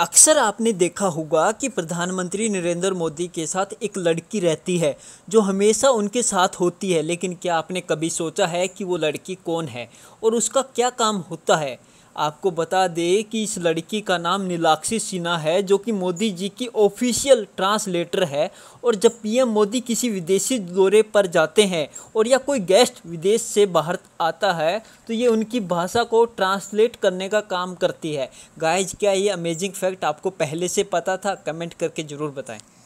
अक्सर आपने देखा होगा कि प्रधानमंत्री नरेंद्र मोदी के साथ एक लड़की रहती है जो हमेशा उनके साथ होती है लेकिन क्या आपने कभी सोचा है कि वो लड़की कौन है और उसका क्या काम होता है आपको बता दें कि इस लड़की का नाम नीलाक्षी सिन्हा है जो कि मोदी जी की ऑफिशियल ट्रांसलेटर है और जब पीएम मोदी किसी विदेशी दौरे पर जाते हैं और या कोई गेस्ट विदेश से बाहर आता है तो ये उनकी भाषा को ट्रांसलेट करने का काम करती है गाइज क्या ये अमेजिंग फैक्ट आपको पहले से पता था कमेंट करके ज़रूर बताएँ